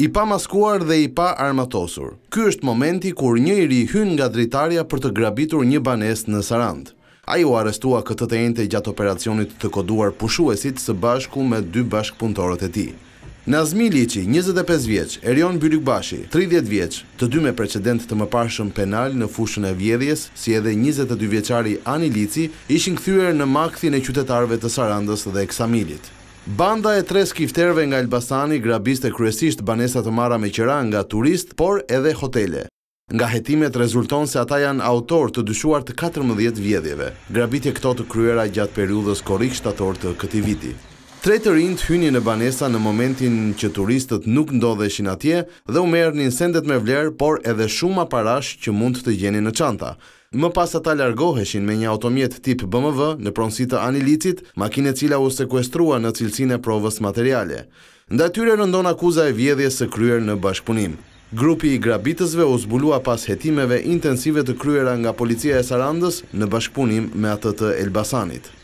i pa maskuar dhe i pa armatosur. Ky është momenti kur një i ri hyn nga dritarja për të grabitur një banes në Sarand. A ju arestua këtë të ente gjatë operacionit të koduar pushuesit së bashku me dy bashkë punëtorët e ti. Nazmi Lici, 25 vjeq, Erion Byrykbashi, 30 vjeq, të dy me precedent të më pashëm penal në fushën e vjedhjes, si edhe 22 vjeqari Ani Lici, ishin këthyre në makëthin e qytetarve të Sarandës dhe Eksamilit. Banda e tre skifterve nga Elbasani grabiste kryesisht banesat të mara me qera nga turist, por edhe hotele. Nga jetimet rezulton se ata janë autor të dyshuar të 14 vjedjeve. Grabitje këto të kryera gjatë periudës korik shtator të këti viti. Tre të rinë të hyni në banesa në momentin që turistët nuk ndodheshin atje dhe u merë një sendet me vlerë, por edhe shumë aparash që mund të gjeni në çanta. Më pas ata largoheshin me një automjet tip BMW në pronsi të Anilicit, makine cila u sekuestrua në cilësine provës materiale. Nda tyre rëndon akuza e vjedhje së kryer në bashkëpunim. Grupi i grabitësve u zbulua pas hetimeve intensive të kryera nga policia e Sarandës në bashkëpunim me atë të Elbasanit.